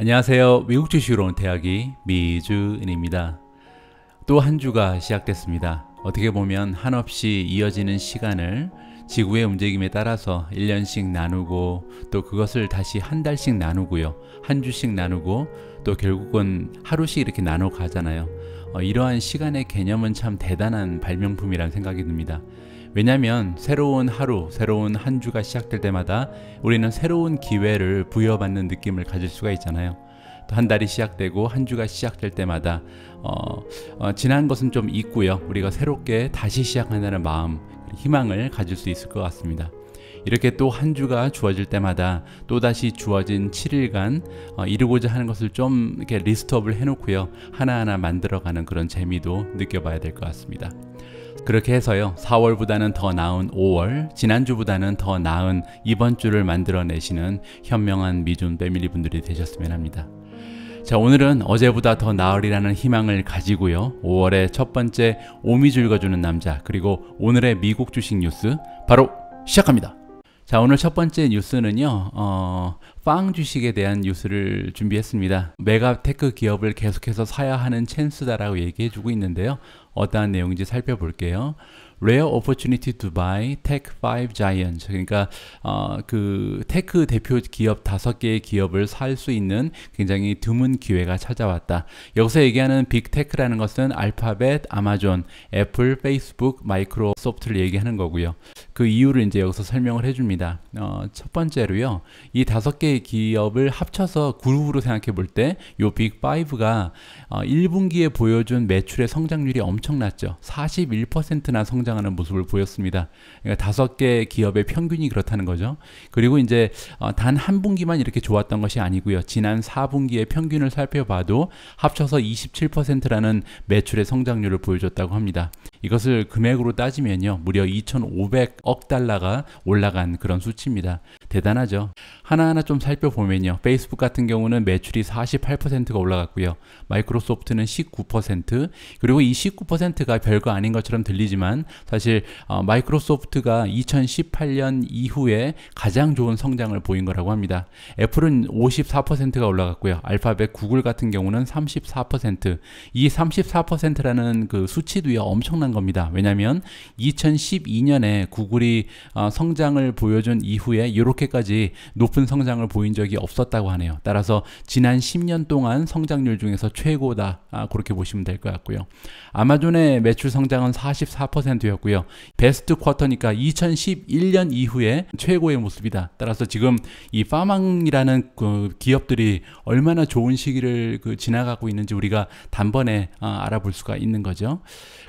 안녕하세요. 미국 주식으로 온 태학이 미주은입니다. 또 한 주가 시작됐습니다. 어떻게 보면 한없이 이어지는 시간을 지구의 움직임에 따라서 1년씩 나누고 또 그것을 다시 한 달씩 나누고요. 한 주씩 나누고 또 결국은 하루씩 이렇게 나눠 가잖아요. 어, 이러한 시간의 개념은 참 대단한 발명품이라 생각이 듭니다. 왜냐면 하 새로운 하루, 새로운 한 주가 시작될 때마다 우리는 새로운 기회를 부여받는 느낌을 가질 수가 있잖아요. 한 달이 시작되고 한 주가 시작될 때마다 어, 어, 지난 것은 좀 있고요. 우리가 새롭게 다시 시작한다는 마음, 희망을 가질 수 있을 것 같습니다. 이렇게 또 한 주가 주어질 때마다 또다시 주어진 7일간 어, 이루고자 하는 것을 좀 이렇게 리스트업을 해놓고요. 하나하나 만들어가는 그런 재미도 느껴봐야 될 것 같습니다. 그렇게 해서요 4월보다는 더 나은 5월 지난주보다는 더 나은 이번 주를 만들어내시는 현명한 미준 패밀리 분들이 되셨으면 합니다 자 오늘은 어제보다 더 나으리라는 희망을 가지고요 5월의 첫 번째 오미 즐거주는 남자 그리고 오늘의 미국 주식 뉴스 바로 시작합니다 자 오늘 첫 번째 뉴스는요 어... 빵 주식에 대한 뉴스를 준비했습니다. 메가테크 기업을 계속해서 사야 하는 챈스다라고 얘기해주고 있는데요. 어떠한 내용인지 살펴볼게요. Rare opportunity to buy Tech 5 Giants. 그러니까 어, 그 테크 대표 기업 다섯 개의 기업을 살 수 있는 굉장히 드문 기회가 찾아왔다. 여기서 얘기하는 빅테크라는 것은 알파벳, 아마존, 애플, 페이스북, 마이크로소프트를 얘기하는 거고요. 그 이유를 이제 여기서 설명을 해줍니다. 어, 첫 번째로요, 이 다섯 개의 기업을 합쳐서 그룹으로 생각해 볼 때, 요 빅5가 어, 1분기에 보여준 매출의 성장률이 엄청났죠. 41%나 성장하는 모습을 보였습니다. 그러니까 다섯 개 기업의 평균이 그렇다는 거죠. 그리고 이제 어, 단한 분기만 이렇게 좋았던 것이 아니고요. 지난 4분기의 평균을 살펴봐도 합쳐서 27%라는 매출의 성장률을 보여줬다고 합니다. 이것을 금액으로 따지면요, 무려 2,500억 억 달러가 올라간 그런 수치입니다. 대단하죠. 하나하나 좀 살펴보면요. 페이스북 같은 경우는 매출이 48%가 올라갔고요. 마이크로소프트는 19% 그리고 이 19%가 별거 아닌 것처럼 들리지만 사실 어, 마이크로소프트가 2018년 이후에 가장 좋은 성장을 보인 거라고 합니다. 애플은 54%가 올라갔고요. 알파벳 구글 같은 경우는 34%이 34%라는 그수치도 엄청난 겁니다. 왜냐하면 2012년에 구글 구글이 어, 성장을 보여준 이후에 이렇게까지 높은 성장을 보인 적이 없었다고 하네요. 따라서 지난 10년 동안 성장률 중에서 최고다 아, 그렇게 보시면 될 것 같고요. 아마존의 매출 성장은 44%였고요. 베스트 쿼터니까 2011년 이후에 최고의 모습이다. 따라서 지금 이 파망이라는 그 기업들이 얼마나 좋은 시기를 그 지나가고 있는지 우리가 단번에 아, 알아볼 수가 있는 거죠.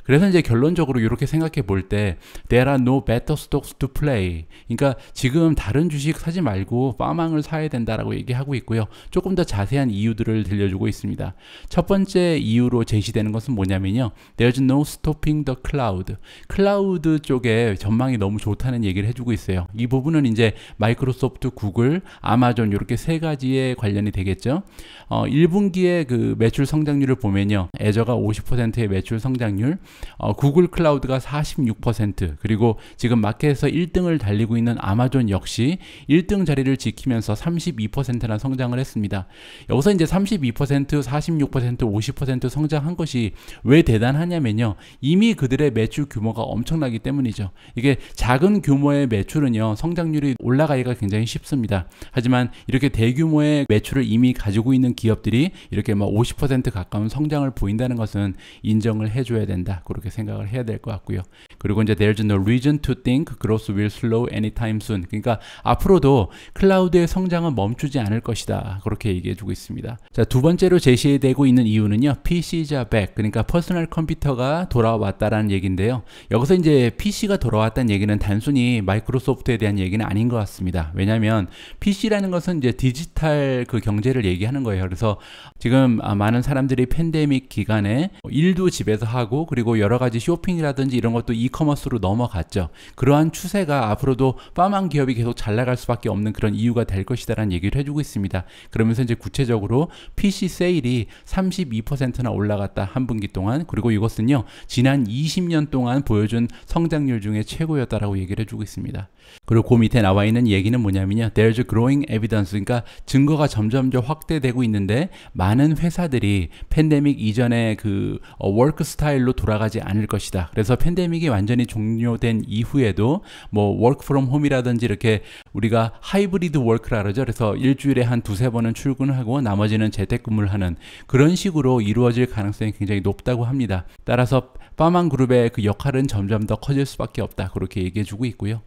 그래서 이제 결론적으로 이렇게 생각해 볼 때 there are no better stocks to play. 그러니까 지금 다른 주식 사지 말고 파망을 사야 된다라고 얘기하고 있고요. 조금 더 자세한 이유들을 들려주고 있습니다. 첫 번째 이유로 제시되는 것은 뭐냐면요. There's no stopping the cloud. 클라우드 쪽에 전망이 너무 좋다는 얘기를 해주고 있어요. 이 부분은 이제 마이크로소프트, 구글, 아마존 이렇게 세 가지에 관련이 되겠죠. 어, 1분기에 그 매출 성장률을 보면요. 애저가 50%의 매출 성장률, 어, 구글 클라우드가 46% 그리고 지금 마켓에서 1등을 달리고 있는 아마존 역시 1등 자리를 지키면서 32%나 성장을 했습니다. 여기서 이제 32%, 46%, 50% 성장한 것이 왜 대단하냐면요. 이미 그들의 매출 규모가 엄청나기 때문이죠. 이게 작은 규모의 매출은요. 성장률이 올라가기가 굉장히 쉽습니다. 하지만 이렇게 대규모의 매출을 이미 가지고 있는 기업들이 이렇게 막 50% 뭐 가까운 성장을 보인다는 것은 인정을 해줘야 된다. 그렇게 생각을 해야 될 것 같고요. 그리고 이제 there's no reason to think growth will slow anytime soon. 그러니까 앞으로도 클라우드의 성장은 멈추지 않을 것이다. 그렇게 얘기해 주고 있습니다. 자, 두 번째로 제시되고 있는 이유는요. PC자 back. 그러니까 퍼스널 컴퓨터가 돌아왔다라는 얘기인데요. 여기서 이제 PC가 돌아왔다는 얘기는 단순히 마이크로소프트에 대한 얘기는 아닌 것 같습니다. 왜냐면 PC라는 것은 이제 디지털 그 경제를 얘기하는 거예요. 그래서 지금 아, 많은 사람들이 팬데믹 기간에 일도 집에서 하고 그리고 그리고 여러 가지 쇼핑이라든지 이런 것도 이커머스로 넘어갔죠. 그러한 추세가 앞으로도 빠만 기업이 계속 잘 나갈 수밖에 없는 그런 이유가 될 것이다라는 얘기를 해주고 있습니다. 그러면서 이제 구체적으로 PC 세일이 32%나 올라갔다 한 분기 동안 그리고 이것은요 지난 20년 동안 보여준 성장률 중에 최고였다라고 얘기를 해주고 있습니다. 그리고 그 밑에 나와 있는 얘기는 뭐냐면요 There's a growing evidence 그러니까 증거가 점점 확대되고 있는데 많은 회사들이 팬데믹 이전의 그 워크 어, 스타일로 돌아가 올라가지 않을 것이다. 그래서 팬데믹이 완전히 종료된 이후에도 뭐 워크 프롬 홈이라든지 이렇게 우리가 하이브리드 워크라 그러죠. 그래서 일주일에 한 두세 번은 출근하고 나머지는 재택근무를 하는 그런 식으로 이루어질 가능성이 굉장히 높다고 합니다. 따라서 파만 그룹의 그 역할은 점점 더 커질 수밖에 없다. 그렇게 얘기해 주고 있고요.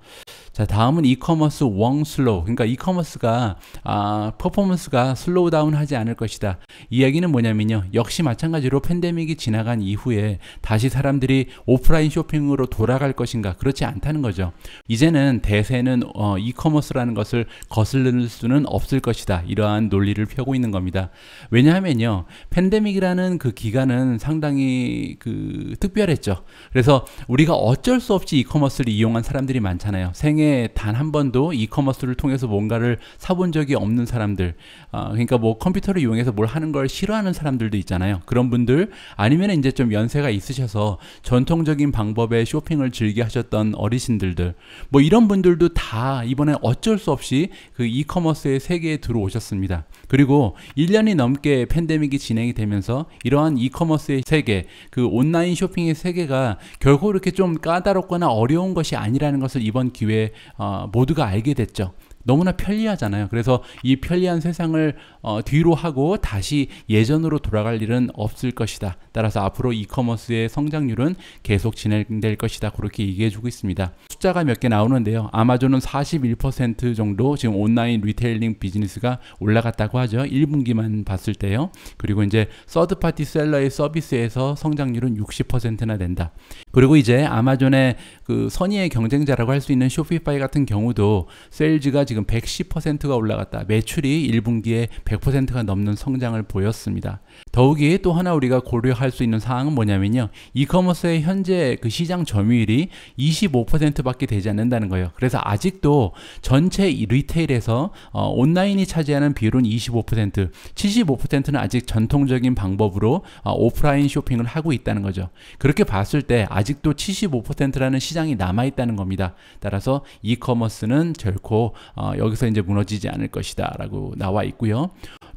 자, 다음은 이커머스 웡 슬로우. 그러니까 이커머스가 아, 퍼포먼스가 슬로우 다운 하지 않을 것이다. 이야기는 뭐냐면요. 역시 마찬가지로 팬데믹이 지나간 이후에 다시 사람들이 오프라인 쇼핑으로 돌아갈 것인가? 그렇지 않다는 거죠. 이제는 대세는 어, 이커머스라는 것을 거슬릴 수는 없을 것이다. 이러한 논리를 펴고 있는 겁니다. 왜냐하면요. 팬데믹이라는 그 기간은 상당히 그 특별했죠. 그래서 우리가 어쩔 수 없이 이커머스를 이용한 사람들이 많잖아요. 생애 생에단한 번도 이커머스를 통해서 뭔가를 사본 적이 없는 사람들, 어, 그러니까 뭐 컴퓨터를 이용해서 뭘 하는 걸 싫어하는 사람들도 있잖아요. 그런 분들 아니면 이제 좀 연세가 있으셔서 전통적인 방법의 쇼핑을 즐겨 하셨던 어르신들들, 뭐 이런 분들도 다 이번에 어쩔 수 없이 그 이커머스의 세계에 들어오셨습니다. 그리고 1년이 넘게 팬데믹이 진행이 되면서 이러한 이커머스의 세계, 그 온라인 쇼핑의 세계가 결코 이렇게 좀 까다롭거나 어려운 것이 아니라는 것을 이번 기회에 어, 모두가 알게 됐죠. 너무나 편리하잖아요. 그래서 이 편리한 세상을 어, 뒤로 하고 다시 예전으로 돌아갈 일은 없을 것이다. 따라서 앞으로 이커머스의 성장률은 계속 진행될 것이다. 그렇게 얘기해주고 있습니다. 숫자가 몇 개 나오는데요. 아마존은 41% 정도 지금 온라인 리테일링 비즈니스가 올라갔다고 하죠. 1분기만 봤을 때요. 그리고 이제 서드파티 셀러의 서비스에서 성장률은 60%나 된다. 그리고 이제 아마존의 그 선의의 경쟁자라고 할 수 있는 쇼피파이 같은 경우도 셀즈가 지금 110%가 올라갔다. 매출이 1분기에 100%가 넘는 성장을 보였습니다. 더욱이 또 하나 우리가 고려할 수 있는 사항은 뭐냐면요. 이커머스의 현재 그 시장 점유율이 25%밖에 정도밖에 되지 않는다는 거예요. 그래서 아직도 전체 리테일에서 어, 온라인이 차지하는 비율은 25%, 75%는 아직 전통적인 방법으로 어, 오프라인 쇼핑을 하고 있다는 거죠. 그렇게 봤을 때 아직도 75%라는 시장이 남아 있다는 겁니다. 따라서 이커머스는 결코 어, 여기서 이제 무너지지 않을 것이다라고 나와 있고요.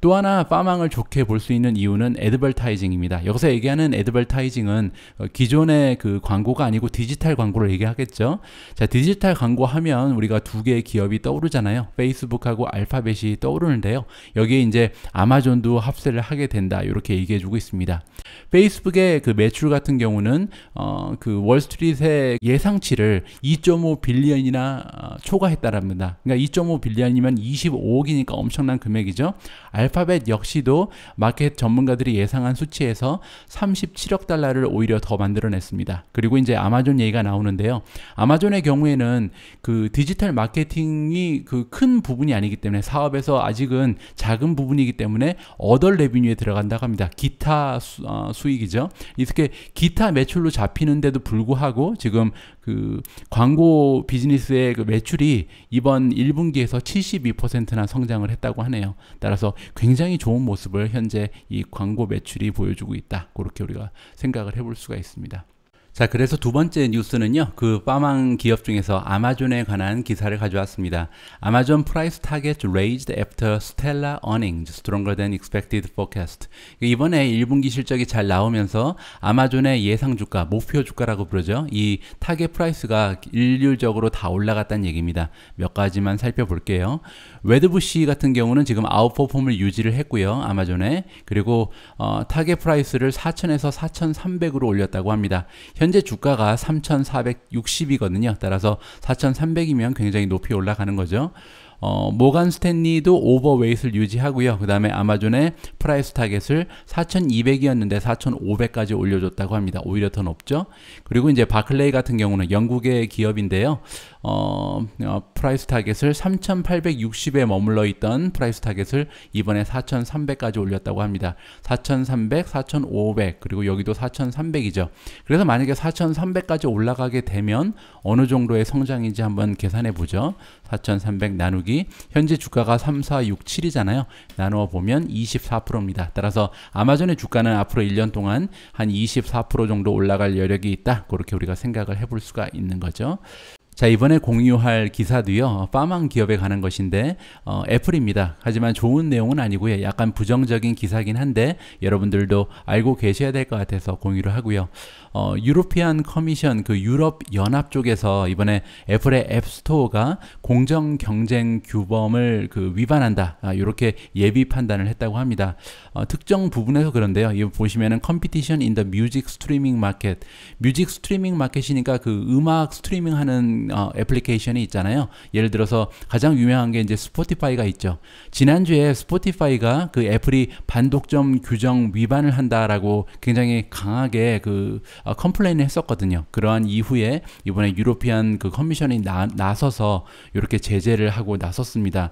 또 하나 파망을 좋게 볼 수 있는 이유는 애드벌타이징입니다. 여기서 얘기하는 애드벌타이징은 기존의 그 광고가 아니고 디지털 광고를 얘기하겠죠. 자, 디지털 광고 하면 우리가 두 개의 기업이 떠오르잖아요. 페이스북하고 알파벳이 떠오르는데요. 여기에 이제 아마존도 합세를 하게 된다. 이렇게 얘기해 주고 있습니다. 페이스북의 그 매출 같은 경우는 어, 그 월스트리트의 예상치를 2.5 빌리언이나 어, 초과했다랍니다. 그러니까 2.5 빌리언이면 25억이니까 엄청난 금액이죠. 알파벳 역시도 마켓 전문가들이 예상한 수치에서 37억 달러를 오히려 더 만들어냈습니다. 그리고 이제 아마존 얘기가 나오는데요. 아마존의 경우에는 그 디지털 마케팅이 그 큰 부분이 아니기 때문에 사업에서 아직은 작은 부분이기 때문에 어덜 레비뉴에 들어간다고 합니다. 기타 수, 어, 수익이죠. 이렇게 기타 매출로 잡히는데도 불구하고 지금 그 광고 비즈니스의 그 매출이 이번 1분기에서 72%나 성장을 했다고 하네요. 따라서 굉장히 좋은 모습을 현재 이 광고 매출이 보여주고 있다. 그렇게 우리가 생각을 해볼 수가 있습니다. 자, 그래서 두 번째 뉴스는요, 그 빠망 기업 중에서 아마존에 관한 기사를 가져왔습니다. 아마존 프라이 p 타겟 c e target raised after stellar earnings, stronger than expected forecast. 이번에 1분기 실적이 잘 나오면서 아마존의 예상 주가, 목표 주가라고 부르죠. 이 타겟 프라이스가 일률적으로 다 올라갔다는 얘기입니다. 몇 가지만 살펴볼게요. 웨드부시 같은 경우는 지금 아웃퍼폼을 유지를 했고요. 아마존에. 그리고 어, 타겟 프라이스를 4,000에서 4,300으로 올렸다고 합니다. 현재 주가가 3,460이거든요. 따라서 4,300이면 굉장히 높이 올라가는 거죠. 어, 모간 스탠리도 오버웨이트를 유지하고요. 그 다음에 아마존의 프라이스 타겟을 4,200이었는데 4,500까지 올려줬다고 합니다. 오히려 더 높죠. 그리고 이제 바클레이 같은 경우는 영국의 기업인데요. 어, 어, 프라이스 타겟을 3,860에 머물러 있던 프라이스 타겟을 이번에 4,300까지 올렸다고 합니다. 4,300, 4,500 그리고 여기도 4,300이죠. 그래서 만약에 4,300까지 올라가게 되면 어느 정도의 성장인지 한번 계산해 보죠. 4,300 나누기 현재 주가가 3, 4, 6, 7이잖아요. 나누어 보면 24%입니다. 따라서 아마존의 주가는 앞으로 1년 동안 한 24% 정도 올라갈 여력이 있다. 그렇게 우리가 생각을 해 볼 수가 있는 거죠. 자 이번에 공유할 기사도요 파망 기업에 가는 것인데 어, 애플입니다 하지만 좋은 내용은 아니고요 약간 부정적인 기사긴 한데 여러분들도 알고 계셔야 될 것 같아서 공유를 하고요 어, 유로피안 커미션 그 유럽 연합 쪽에서 이번에 애플의 앱스토어가 공정 경쟁 규범을 그 위반한다 아, 이렇게 예비 판단을 했다고 합니다 어, 특정 부분에서 그런데요 이 보시면은 컴피티션 인더 뮤직 스트리밍 마켓 뮤직 스트리밍 마켓이니까 그 음악 스트리밍 하는 어, 애플리케이션이 있잖아요. 예를 들어서 가장 유명한 게 이제 스포티파이가 있죠. 지난주에 스포티파이가 그 애플이 반독점 규정 위반을 한다라고 굉장히 강하게 그 어, 컴플레인을 했었거든요. 그러한 이후에 이번에 유로피안 그 커미션이 나, 나서서 이렇게 제재를 하고 나섰습니다.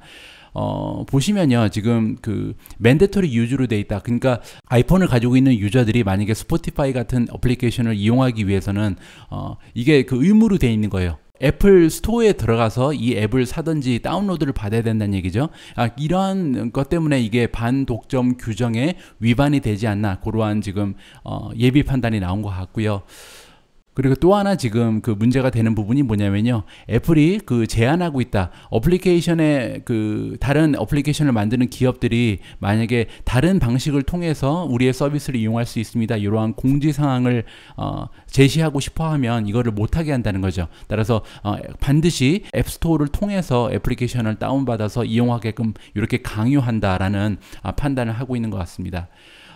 어, 보시면요. 지금 그 맨데토리 유즈로 돼 있다. 그러니까 아이폰을 가지고 있는 유저들이 만약에 스포티파이 같은 어플리케이션을 이용하기 위해서는 어, 이게 그 의무로 돼 있는 거예요. 애플 스토어에 들어가서 이 앱을 사든지 다운로드를 받아야 된다는 얘기죠. 아, 이러것 때문에 이게 반독점 규정에 위반이 되지 않나 그러한 지금 어, 예비 판단이 나온 것 같고요. 그리고 또 하나 지금 그 문제가 되는 부분이 뭐냐면요. 애플이 그제안하고 있다. 어플리케이션에 그 다른 어플리케이션을 만드는 기업들이 만약에 다른 방식을 통해서 우리의 서비스를 이용할 수 있습니다. 이러한 공지 사항을 어 제시하고 싶어 하면 이거를 못하게 한다는 거죠. 따라서 어 반드시 앱스토어를 통해서 애플리케이션을 다운받아서 이용하게끔 이렇게 강요한다라는 아 판단을 하고 있는 것 같습니다.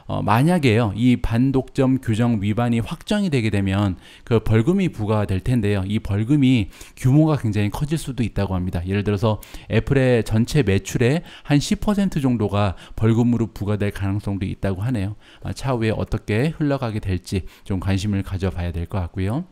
어, 만약에요 이 반독점 규정 위반이 확정이 되게 되면 그 벌금이 부과될 가 텐데요 이 벌금이 규모가 굉장히 커질 수도 있다고 합니다 예를 들어서 애플의 전체 매출의 한 10% 정도가 벌금으로 부과될 가능성도 있다고 하네요 아, 차후에 어떻게 흘러가게 될지 좀 관심을 가져봐야 될 것 같고요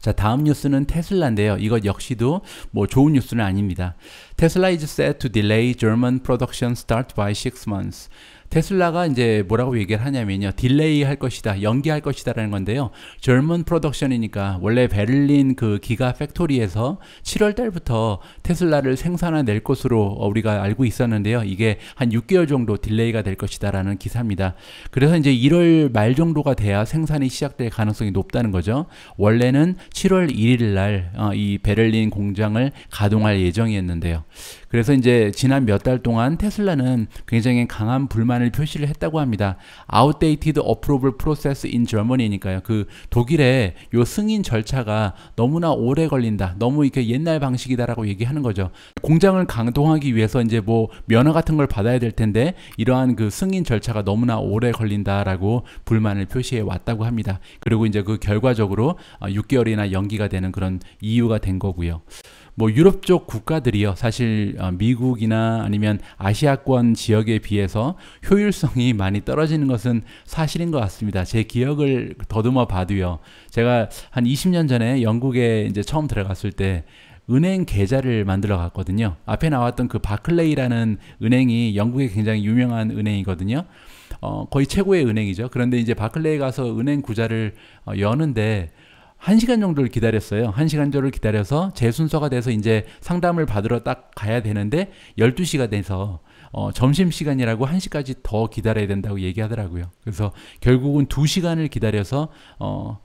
자 다음 뉴스는 테슬라인데요. 이것 역시도 뭐 좋은 뉴스는 아닙니다. 테슬라 is set to delay German production start by s months. 테슬라가 이제 뭐라고 얘기를 하냐면요. 딜레이 할 것이다. 연기할 것이다라는 건데요. 젊은 프로덕션이니까 원래 베를린 그 기가 팩토리에서 7월 달부터 테슬라를 생산해낼 것으로 어, 우리가 알고 있었는데요. 이게 한 6개월 정도 딜레이가 될 것이다라는 기사입니다. 그래서 이제 1월 말 정도가 돼야 생산이 시작될 가능성이 높다는 거죠. 원래는 7월 1일 날이 어, 베를린 공장을 가동할 예정이었는데요. 그래서 이제 지난 몇 달 동안 테슬라는 굉장히 강한 불만을 표시를 했다고 합니다. Outdated Approval Process in Germany니까요. 그 독일의 요 승인 절차가 너무나 오래 걸린다. 너무 이렇게 옛날 방식이다라고 얘기하는 거죠. 공장을 강동하기 위해서 이제 뭐 면허 같은 걸 받아야 될 텐데 이러한 그 승인 절차가 너무나 오래 걸린다라고 불만을 표시해 왔다고 합니다. 그리고 이제 그 결과적으로 6개월이나 어, 연기가 되는 그런 이유가 된 거고요. 뭐 유럽 쪽 국가들이요. 사실 어, 미국이나 아니면 아시아권 지역에 비해서 효율성이 많이 떨어지는 것은 사실인 것 같습니다. 제 기억을 더듬어 봐도요. 제가 한 20년 전에 영국에 이제 처음 들어갔을 때 은행 계좌를 만들어 갔거든요. 앞에 나왔던 그 바클레이라는 은행이 영국에 굉장히 유명한 은행이거든요. 어, 거의 최고의 은행이죠. 그런데 이제 바클레이 가서 은행 구자를 어, 여는데 1시간 정도를 기다렸어요. 1시간 정도를 기다려서 제 순서가 돼서 이제 상담을 받으러 딱 가야 되는데 12시가 돼서 어, 점심시간이라고 1시까지 더 기다려야 된다고 얘기하더라고요. 그래서 결국은 2시간을 기다려서 어,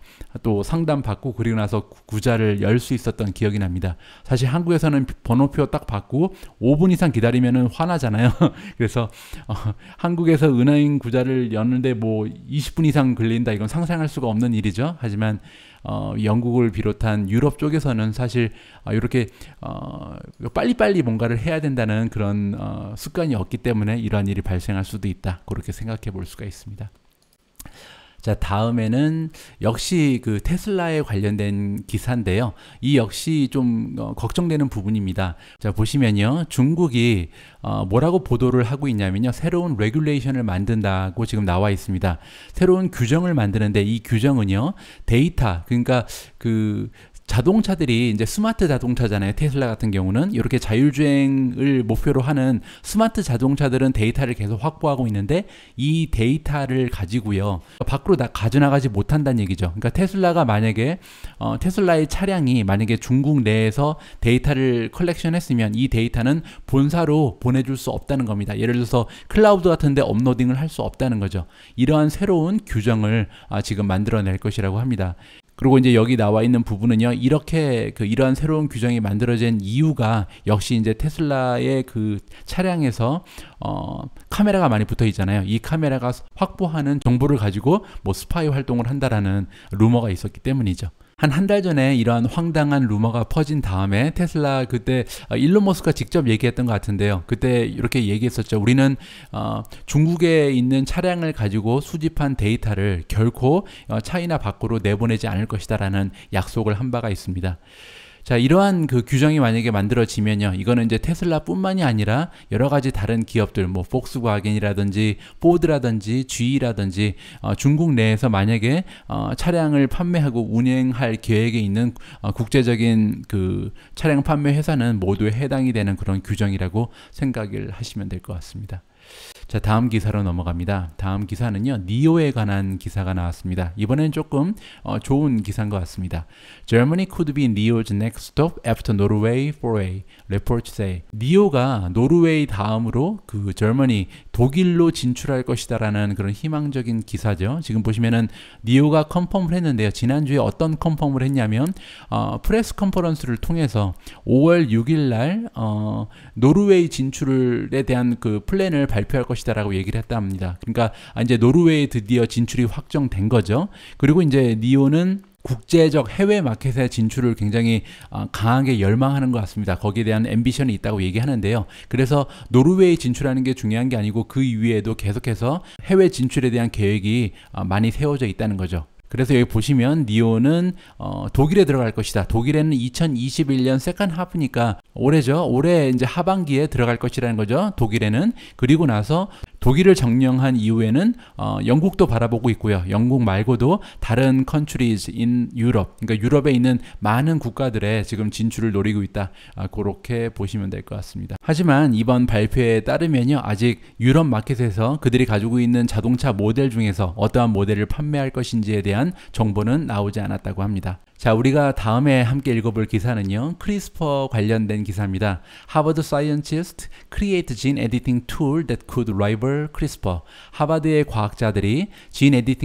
또 상담 받고 그리고 나서 구자를 열 수 있었던 기억이 납니다. 사실 한국에서는 번호표 딱 받고 5분 이상 기다리면은 화나잖아요. 그래서 어, 한국에서 은행 구자를 여는데 뭐 20분 이상 걸린다 이건 상상할 수가 없는 일이죠. 하지만 어, 영국을 비롯한 유럽 쪽에서는 사실 어, 이렇게 어, 빨리빨리 뭔가를 해야 된다는 그런 어, 습관이 없기 때문에 이러한 일이 발생할 수도 있다. 그렇게 생각해 볼 수가 있습니다. 자, 다음에는 역시 그 테슬라에 관련된 기사인데요. 이 역시 좀 어, 걱정되는 부분입니다. 자, 보시면요. 중국이 어, 뭐라고 보도를 하고 있냐면요. 새로운 레귤레이션을 만든다고 지금 나와 있습니다. 새로운 규정을 만드는데 이 규정은요. 데이터, 그러니까 그 자동차들이 이제 스마트 자동차잖아요. 테슬라 같은 경우는 이렇게 자율주행을 목표로 하는 스마트 자동차들은 데이터를 계속 확보하고 있는데 이 데이터를 가지고요. 밖으로 다 가져나가지 못한다는 얘기죠. 그러니까 테슬라가 만약에 어, 테슬라의 차량이 만약에 중국 내에서 데이터를 컬렉션 했으면 이 데이터는 본사로 보내줄 수 없다는 겁니다. 예를 들어서 클라우드 같은 데 업로딩을 할 수 없다는 거죠. 이러한 새로운 규정을 아, 지금 만들어낼 것이라고 합니다. 그리고 이제 여기 나와 있는 부분은요, 이렇게 그 이러한 새로운 규정이 만들어진 이유가 역시 이제 테슬라의 그 차량에서 어, 카메라가 많이 붙어 있잖아요. 이 카메라가 확보하는 정보를 가지고 뭐 스파이 활동을 한다라는 루머가 있었기 때문이죠. 한한달 전에 이러한 황당한 루머가 퍼진 다음에 테슬라 그때 아, 일론 머스크가 직접 얘기했던 것 같은데요. 그때 이렇게 얘기했었죠. 우리는 어, 중국에 있는 차량을 가지고 수집한 데이터를 결코 어, 차이나 밖으로 내보내지 않을 것이다라는 약속을 한 바가 있습니다. 자, 이러한 그 규정이 만약에 만들어지면요. 이거는 이제 테슬라뿐만이 아니라 여러 가지 다른 기업들 뭐 폭스바겐이라든지 포드라든지 GE라든지 어, 중국 내에서 만약에 어, 차량을 판매하고 운행할 계획에 있는 어, 국제적인 그 차량 판매 회사는 모두에 해당이 되는 그런 규정이라고 생각을 하시면 될 것 같습니다. 자, 다음 기사로 넘어갑니다. 다음 기사는요, 니오에 관한 기사가 나왔습니다. 이번엔 조금 어, 좋은 기사인 것 같습니다. Germany could be Neo's next stop after Norway for a report say. 니오가 노르웨이 다음으로 그 Germany 독일로 진출할 것이다라는 그런 희망적인 기사죠. 지금 보시면은 니오가 컨펌을 했는데요. 지난주에 어떤 컨펌을 했냐면 어, 프레스 컨퍼런스를 통해서 5월 6일 날 어, 노르웨이 진출에 대한 그 플랜을 발표할 것이다라고 얘기를 했답니다. 그러니까 이제 노르웨이 드디어 진출이 확정된 거죠. 그리고 이제 니오는 국제적 해외 마켓에 진출을 굉장히 아, 강하게 열망하는 것 같습니다. 거기에 대한 앰비션이 있다고 얘기하는데요. 그래서 노르웨이 진출하는 게 중요한 게 아니고 그 이외에도 계속해서 해외 진출에 대한 계획이 아, 많이 세워져 있다는 거죠. 그래서 여기 보시면 니오는 어, 독일에 들어갈 것이다. 독일에는 2021년 세컨 하프니까 올해죠. 올해 이제 하반기에 들어갈 것이라는 거죠. 독일에는 그리고 나서 독일을 정령한 이후에는 어, 영국도 바라보고 있고요. 영국 말고도 다른 countries in 유럽, 그러니까 유럽에 있는 많은 국가들의 지금 진출을 노리고 있다. 아, 그렇게 보시면 될 것 같습니다. 하지만 이번 발표에 따르면요, 아직 유럽 마켓에서 그들이 가지고 있는 자동차 모델 중에서 어떠한 모델을 판매할 것인지에 대한 대한 정보는 나오지 않았다고 합니다. 자, 우리가 다음에 함께 읽어볼 기사는요. 크리스퍼 관련된 기사입니다. 하버드 사이언티스트 create gene t h a t could rival c r i s 하버드의 과학자들이 gene e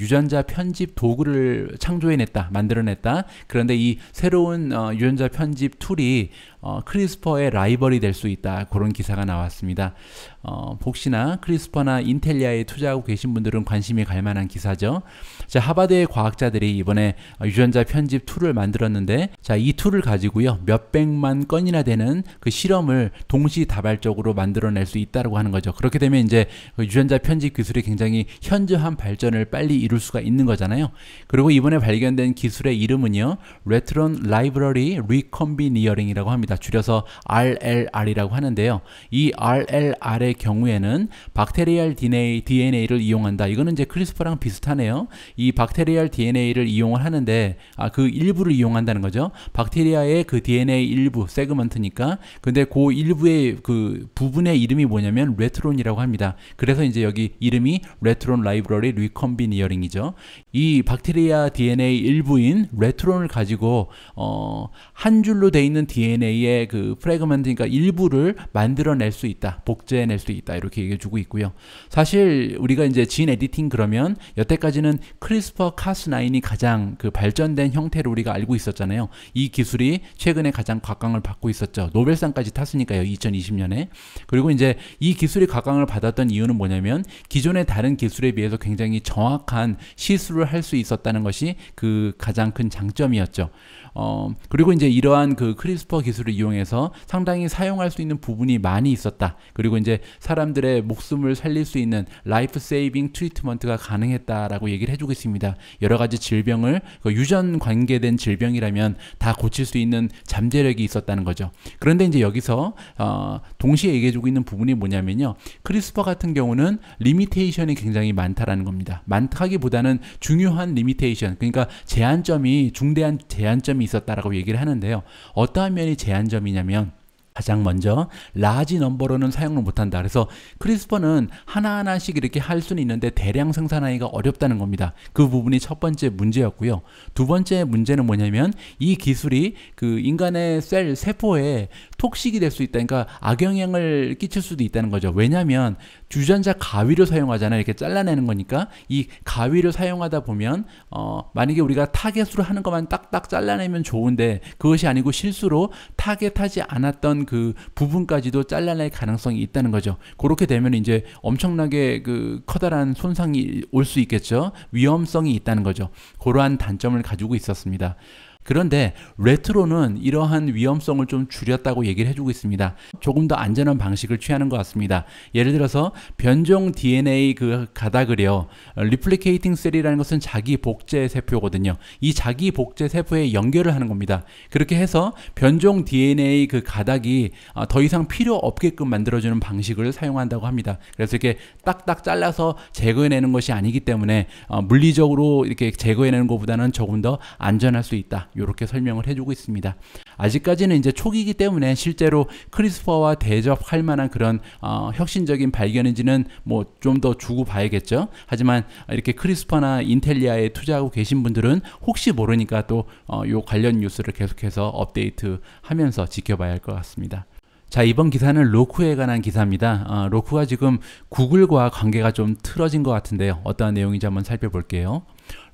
유전자 편집 도구를 창조해냈다, 만들어냈다. 그런데 이 새로운 어, 유전자 편집 툴이 어, 크리스퍼의 라이벌이 될 수 있다. 그런 기사가 나왔습니다. 어, 혹시나 크리스퍼나 인텔리아에 투자하고 계신 분들은 관심이 갈 만한 기사죠. 자, 하버드의 과학자들이 이번에 어, 유전자 편집 툴을 만들었는데 자이 툴을 가지고요 몇백만 건이나 되는 그 실험을 동시다발적으로 만들어낼 수 있다고 하는 거죠 그렇게 되면 이제 그 유전자 편집 기술이 굉장히 현저한 발전을 빨리 이룰 수가 있는 거잖아요 그리고 이번에 발견된 기술의 이름은요 레트론 라이브러리 리컨비니어링이라고 합니다 줄여서 RLR이라고 하는데요 이 RLR의 경우에는 박테리얼 DNA, DNA를 이용한다 이거는 이제 크리스퍼랑 비슷하네요 이 박테리얼 DNA를 이용을 하는데 아, 그 일부를 이용한다는 거죠. 박테리아의 그 DNA 일부, 세그먼트니까. 근데 그 일부의 그 부분의 이름이 뭐냐면 레트론이라고 합니다. 그래서 이제 여기 이름이 레트론 라이브러리 리컨비니어링이죠이 박테리아 DNA 일부인 레트론을 가지고 어, 한 줄로 돼 있는 DNA의 그 프레그먼트니까 일부를 만들어낼 수 있다. 복제해낼 수 있다. 이렇게 얘기해 주고 있고요. 사실 우리가 이제 진 에디팅 그러면 여태까지는 크리스퍼 카스9이 가장 그 발전된 형태를 우리가 알고 있었잖아요. 이 기술이 최근에 가장 각광을 받고 있었죠. 노벨상까지 탔으니까요. 2020년에. 그리고 이제 이 기술이 각광을 받았던 이유는 뭐냐면 기존의 다른 기술에 비해서 굉장히 정확한 시술을 할 수 있었다는 것이 그 가장 큰 장점이었죠. 어, 그리고 이제 이러한 그 크리스퍼 기술을 이용해서 상당히 사용할 수 있는 부분이 많이 있었다. 그리고 이제 사람들의 목숨을 살릴 수 있는 라이프 세이빙 트리트먼트가 가능했다라고 얘기를 해주고 있습니다. 여러 가지 질병을 그 유전 관계된 질병이라면 다 고칠 수 있는 잠재력이 있었다는 거죠. 그런데 이제 여기서 어, 동시에 얘기해주고 있는 부분이 뭐냐면요. 크리스퍼 같은 경우는 리미테이션이 굉장히 많다라는 겁니다. 많다기보다는 중요한 리미테이션, 그러니까 제한점이 중대한 제한점이 제점이 있었다라고 얘기를 하는데요. 어떠한 면이 제한점이냐면 가장 먼저 라지 넘버로는 사용을 못한다. 그래서 크리스퍼는 하나하나씩 이렇게 할 수는 있는데 대량 생산하기가 어렵다는 겁니다. 그 부분이 첫 번째 문제였고요. 두 번째 문제는 뭐냐면 이 기술이 그 인간의 셀 세포에 톡식이 될 수 있다니까 그러니까 악영향을 끼칠 수도 있다는 거죠. 왜냐하면 주전자 가위로 사용하잖아요. 이렇게 잘라내는 거니까 이 가위를 사용하다 보면 어, 만약에 우리가 타겟으로 하는 것만 딱딱 잘라내면 좋은데 그것이 아니고 실수로 타겟하지 않았던 그 부분까지도 잘라낼 가능성이 있다는 거죠. 그렇게 되면 이제 엄청나게 그 커다란 손상이 올 수 있겠죠. 위험성이 있다는 거죠. 그러한 단점을 가지고 있었습니다. 그런데 레트로는 이러한 위험성을 좀 줄였다고 얘기를 해주고 있습니다. 조금 더 안전한 방식을 취하는 것 같습니다. 예를 들어서 변종 DNA 그 가닥을요. 리플리케이팅 셀이라는 것은 자기 복제 세포거든요. 이 자기 복제 세포에 연결을 하는 겁니다. 그렇게 해서 변종 DNA 그 가닥이 어, 더 이상 필요 없게끔 만들어주는 방식을 사용한다고 합니다. 그래서 이렇게 딱딱 잘라서 제거해내는 것이 아니기 때문에 어, 물리적으로 이렇게 제거해내는 것보다는 조금 더 안전할 수 있다. 이렇게 설명을 해주고 있습니다. 아직까지는 이제 초기이기 때문에 실제로 크리스퍼와 대접할 만한 그런 어, 혁신적인 발견인지는 뭐 좀더 주고 봐야겠죠. 하지만 이렇게 크리스퍼나 인텔리아에 투자하고 계신 분들은 혹시 모르니까 또이 어, 관련 뉴스를 계속해서 업데이트하면서 지켜봐야 할 것 같습니다. 자 이번 기사는 로쿠에 관한 기사입니다. 어, 로쿠가 지금 구글과 관계가 좀 틀어진 것 같은데요. 어떠한 내용인지 한번 살펴볼게요.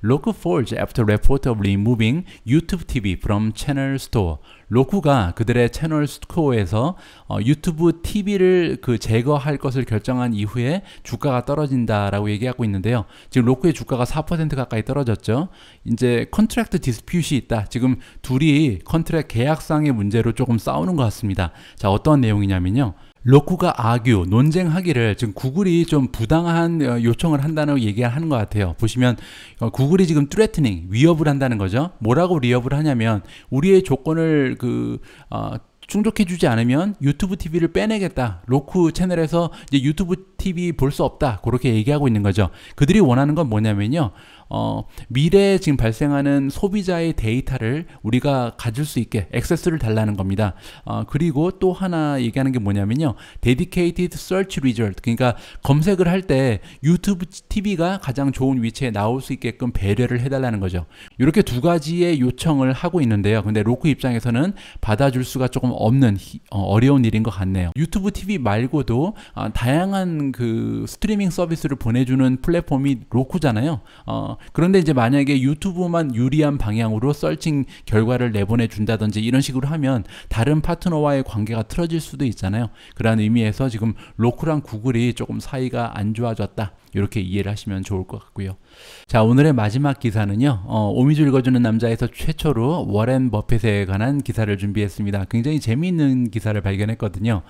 로크 falls after report of removing YouTube TV from channel store. 로크가 그들의 채널 스토어에서 어, 유튜브 TV를 그 제거할 것을 결정한 이후에 주가가 떨어진다라고 얘기하고 있는데요. 지금 로크의 주가가 4% 가까이 떨어졌죠. 이제 컨트랙트 디스퓨시 있다. 지금 둘이 컨트랙 계약상의 문제로 조금 싸우는 것 같습니다. 자, 어떤 내용이냐면요. 로쿠가 아규 논쟁하기를 지금 구글이 좀 부당한 어, 요청을 한다는 얘기하는 것 같아요. 보시면 어, 구글이 지금 트레트닝 위협을 한다는 거죠. 뭐라고 위협을 하냐면 우리의 조건을 그 어, 충족해 주지 않으면 유튜브 TV를 빼내겠다. 로쿠 채널에서 이제 유튜브 TV 볼 수 없다. 그렇게 얘기하고 있는 거죠. 그들이 원하는 건 뭐냐면요. 어, 미래에 지금 발생하는 소비자의 데이터를 우리가 가질 수 있게 액세스를 달라는 겁니다. 어, 그리고 또 하나 얘기하는 게 뭐냐면요. dedicated search result. 그러니까 검색을 할 때 유튜브 TV가 가장 좋은 위치에 나올 수 있게끔 배려를 해달라는 거죠. 이렇게 두 가지의 요청을 하고 있는데요. 근데 로크 입장에서는 받아줄 수가 조금 없는 어, 어려운 일인 것 같네요. 유튜브 TV 말고도 아, 다양한 그 스트리밍 서비스를 보내주는 플랫폼이 로쿠잖아요. 어, 그런데 이제 만약에 유튜브만 유리한 방향으로 썰칭 결과를 내보내준다든지 이런 식으로 하면 다른 파트너와의 관계가 틀어질 수도 있잖아요. 그러한 의미에서 지금 로쿠랑 구글이 조금 사이가 안 좋아졌다. 이렇게 이해를 하시면 좋을 것 같고요. 자 오늘의 마지막 기사는요. 어, 오미주 읽어주는 남자에서 최초로 워렌 버핏에 관한 기사를 준비했습니다. 굉장히 재미있는 기사를 발견했거든요.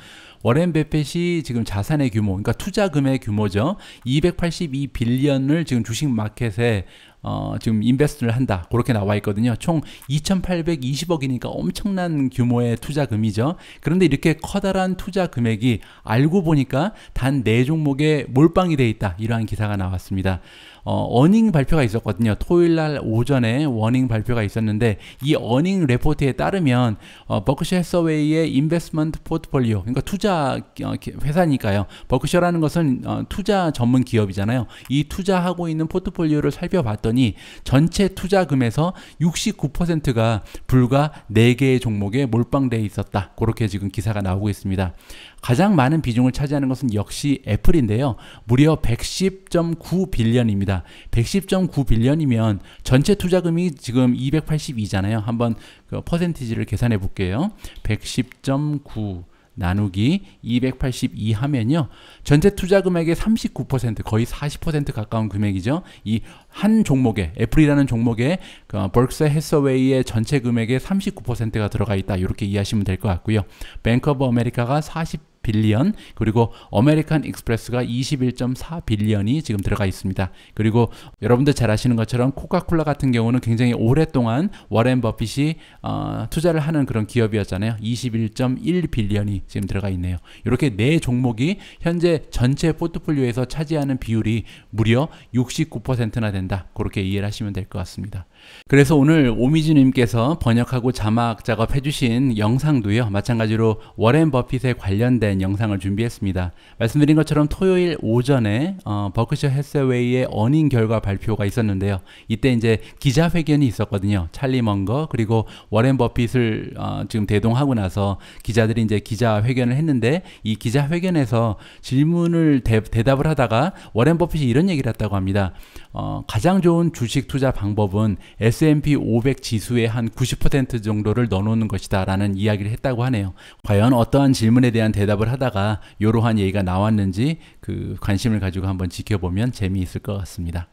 워렌 버핏이 지금 자산의 규모, 그러니까 투자금의 규모죠. 282빌리언을 지금 주식 마켓에 어, 지금 인베스트를 한다. 그렇게 나와 있거든요. 총 2,820억이니까 엄청난 규모의 투자금이죠. 그런데 이렇게 커다란 투자 금액이 알고 보니까 단 네 종목에 몰빵이 돼 있다. 이러한 기사가 나왔습니다. 어, 어닝 발표가 있었거든요. 토요일 날 오전에 워닝 발표가 있었는데 이 어닝 레포트에 따르면 어, 버크셔 해서웨이의 인베스먼트 포트폴리오 그러니까 투자 어, 회사니까요. 버크셔라는 것은 어, 투자 전문 기업이잖아요. 이 투자하고 있는 포트폴리오를 살펴봤더니 전체 투자금에서 69%가 불과 4개의 종목에 몰빵돼 있었다. 그렇게 지금 기사가 나오고 있습니다. 가장 많은 비중을 차지하는 것은 역시 애플인데요. 무려 110.9 빌리언입니다. 110.9 빌리언이면 전체 투자금이 지금 282잖아요. 한번 그 퍼센티지를 계산해 볼게요. 110.9 나누기 282 하면요. 전체 투자 금액의 39% 거의 40% 가까운 금액이죠. 이 한 종목에 애플이라는 종목에 그 벌크스 해서웨이의 전체 금액의 39%가 들어가 있다. 이렇게 이해하시면 될 것 같고요. 뱅크 오브 아메리카가 40 빌리언 그리고 아메리칸 익스프레스가 21.4 빌리언이 지금 들어가 있습니다. 그리고 여러분들 잘 아시는 것처럼 코카콜라 같은 경우는 굉장히 오랫동안 워렌 버핏이 어, 투자를 하는 그런 기업이었잖아요. 21.1 빌리언이 지금 들어가 있네요. 이렇게 네 종목이 현재 전체 포트폴리오에서 차지하는 비율이 무려 69%나 된다. 그렇게 이해를 하시면 될 것 같습니다. 그래서 오늘 오미진님께서 번역하고 자막 작업해주신 영상도요, 마찬가지로 워렌 버핏에 관련된 영상을 준비했습니다. 말씀드린 것처럼 토요일 오전에 어, 버크셔 헤세웨이의 어닝 결과 발표가 있었는데요. 이때 이제 기자회견이 있었거든요. 찰리 먼거 그리고 워렌 버핏을 어, 지금 대동하고 나서 기자들이 이제 기자회견을 했는데 이 기자회견에서 질문을 대, 답을 하다가 워렌 버핏이 이런 얘기를 했다고 합니다. 어, 가장 좋은 주식 투자 방법은 S&P 500 지수의 한 90% 정도를 넣어놓는 것이다 라는 이야기를 했다고 하네요. 과연 어떠한 질문에 대한 대답을 하다가 이러한 얘기가 나왔는지 그 관심을 가지고 한번 지켜보면 재미있을 것 같습니다.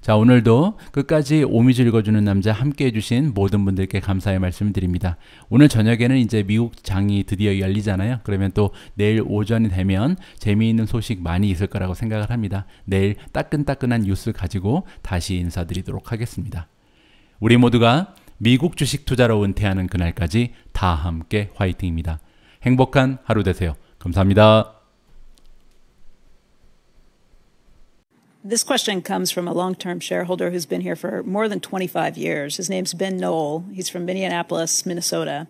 자 오늘도 끝까지 오미주 읽어주는 남자 함께 해주신 모든 분들께 감사의 말씀 드립니다. 오늘 저녁에는 이제 미국 장이 드디어 열리잖아요. 그러면 또 내일 오전이 되면 재미있는 소식 많이 있을 거라고 생각을 합니다. 내일 따끈따끈한 뉴스 가지고 다시 인사드리도록 하겠습니다. 우리 모두가 미국 주식 투자로 은퇴하는 그날까지 다 함께 화이팅입니다. 행복한 하루 되세요. 감사합니다. This question comes from a long term shareholder who's been here for more than 25 years. His name's Ben Noel. He's from Minneapolis, Minnesota.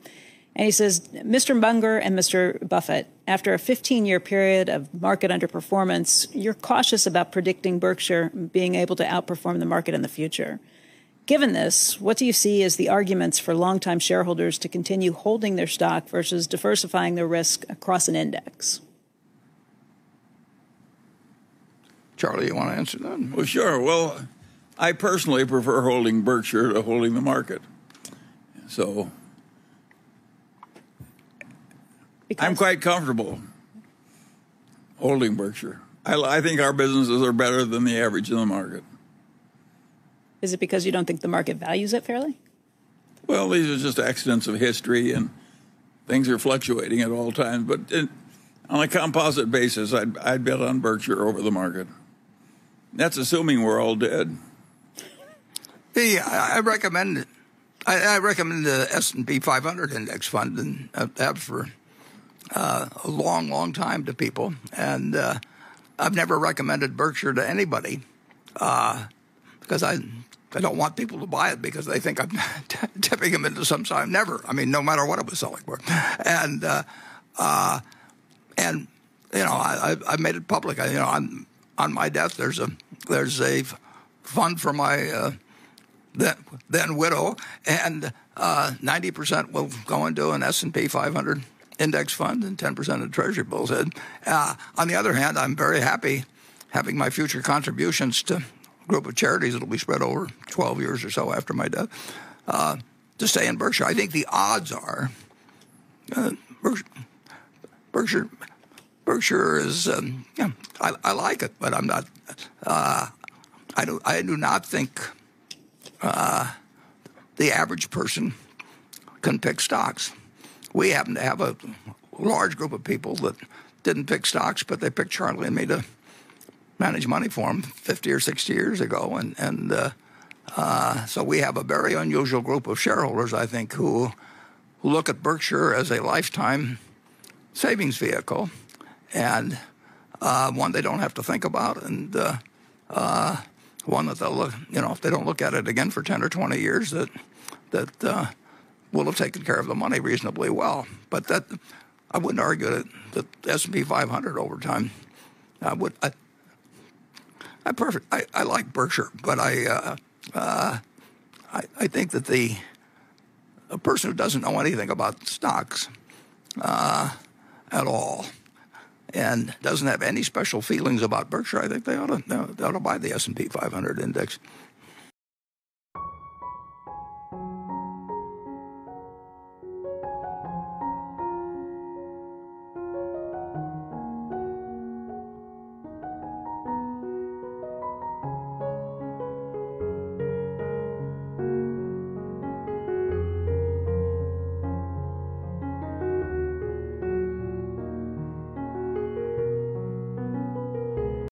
And he says Mr. Munger and Mr. Buffett, after a 15 year period of market underperformance, you're cautious about predicting Berkshire being able to outperform the market in the future. Given this, what do you see as the arguments for longtime shareholders to continue holding their stock versus diversifying their risk across an index? Charlie, you want to answer that? Well, sure. Well, I personally prefer holding Berkshire to holding the market. So because I'm quite comfortable holding Berkshire. I, I think our businesses are better than the average in the market. Is it because you don't think the market values it fairly? Well, these are just accidents of history, and things are fluctuating at all times. But in, on a composite basis, I'd, I'd bet on Berkshire over the market. That's assuming we're all dead. Hey, I, recommend I, I, recommend the S and P 500 index fund, and uh, have for uh, a long, long time to people, and uh, I've never recommended Berkshire to anybody uh, because I I don't want people to buy it because they think I'm tipping them into some side. Never. I mean, no matter what I was selling for. And, uh, uh, and you know, I, I, made it public. I, you know, I'm, on my death, there's a, there's a fund for my uh, then, then widow, and 90% uh, will go into an S&P 500 index fund and 10% of treasury bills. And, uh, on the other hand, I'm very happy having my future contributions to – group of charities that'll be spread over 12 years or so after my death uh, to stay in Berkshire. I think the odds are uh, Berkshire, Berkshire, Berkshire is um, yeah, I, I, like it, but I'm not. Uh, I do I do not think uh, the average person can pick stocks. We happen to have a large group of people that didn't pick stocks, but they picked Charlie and me to Manage money for them 50 or 60 years ago. And, and uh, uh, so we have a very unusual group of shareholders, I think, who, who look at Berkshire as a lifetime savings vehicle and uh, one they don't have to think about and uh, uh, one that they'll look, you know, if they don't look at it again for 10 or 20 years, that, that uh, will have taken care of the money reasonably well. But that, I wouldn't argue that the S&P 500 over time, I would, I, I perfect. I, I like Berkshire, but I, uh, uh, I, I think that the a person who doesn't know anything about stocks uh, at all and doesn't have any special feelings about Berkshire, I think they ought to, they ought to buy the S&P 500 index.